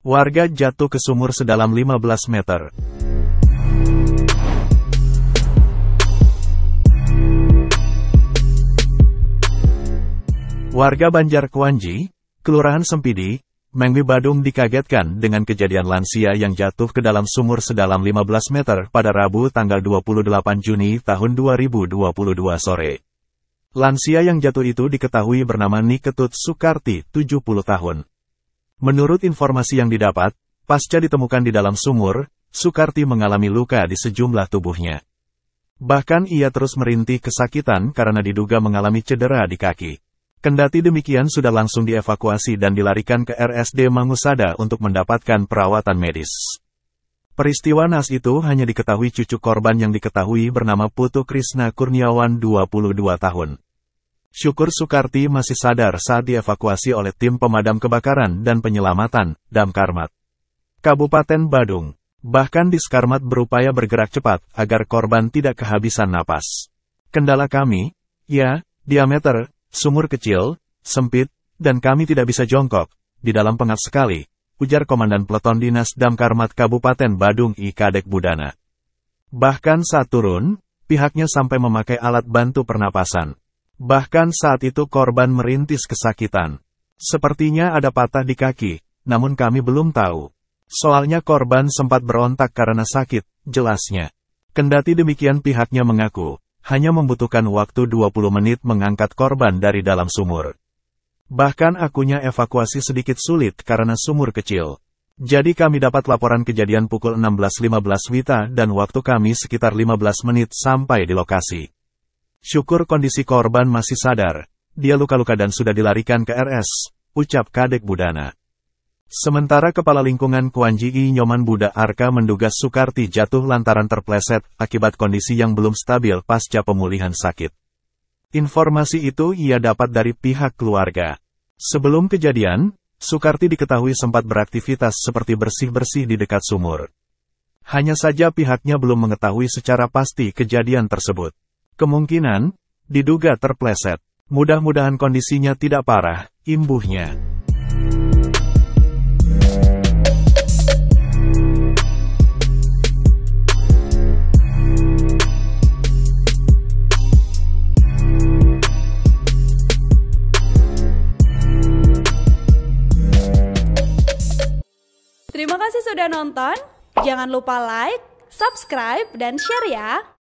Warga jatuh ke sumur sedalam 15 meter. Warga Banjar Kwanji, Kelurahan Sempidi, Mengwi Badung dikagetkan dengan kejadian lansia yang jatuh ke dalam sumur sedalam 15 meter pada Rabu tanggal 28 Juni tahun 2022 sore. Lansia yang jatuh itu diketahui bernama Niketut Sukarti, 70 tahun. Menurut informasi yang didapat, pasca ditemukan di dalam sumur, Sukarti mengalami luka di sejumlah tubuhnya. Bahkan ia terus merintih kesakitan karena diduga mengalami cedera di kaki. Kendati demikian sudah langsung dievakuasi dan dilarikan ke RSD Mangusada untuk mendapatkan perawatan medis. Peristiwa nas itu hanya diketahui cucu korban yang diketahui bernama Putu Krisna Kurniawan 22 tahun. Syukur Sukarti masih sadar saat dievakuasi oleh tim pemadam kebakaran dan penyelamatan, Damkarmat. Kabupaten Badung. Bahkan di Diskarmat berupaya bergerak cepat agar korban tidak kehabisan napas. Kendala kami, ya, diameter, sumur kecil, sempit, dan kami tidak bisa jongkok, di dalam pengap sekali, ujar Komandan Peleton Dinas Damkarmat Kabupaten Badung I. Kadek Budana. Bahkan saat turun, pihaknya sampai memakai alat bantu pernapasan. Bahkan saat itu korban merintis kesakitan. Sepertinya ada patah di kaki, namun kami belum tahu. Soalnya korban sempat berontak karena sakit, jelasnya. Kendati demikian pihaknya mengaku, hanya membutuhkan waktu 20 menit mengangkat korban dari dalam sumur. Bahkan akunya evakuasi sedikit sulit karena sumur kecil. Jadi kami dapat laporan kejadian pukul 16.15 Wita dan waktu kami sekitar 15 menit sampai di lokasi. Syukur kondisi korban masih sadar. Dia luka-luka dan sudah dilarikan ke RS, ucap Kadek Budana. Sementara Kepala Lingkungan I Nyoman Buddha Arka menduga Sukarti jatuh lantaran terpleset akibat kondisi yang belum stabil pasca pemulihan sakit. Informasi itu ia dapat dari pihak keluarga. Sebelum kejadian, Sukarti diketahui sempat beraktivitas seperti bersih-bersih di dekat sumur. Hanya saja pihaknya belum mengetahui secara pasti kejadian tersebut. Kemungkinan, diduga terpleset. Mudah-mudahan kondisinya tidak parah, imbuhnya. Terima kasih sudah nonton. Jangan lupa like, subscribe, dan share ya.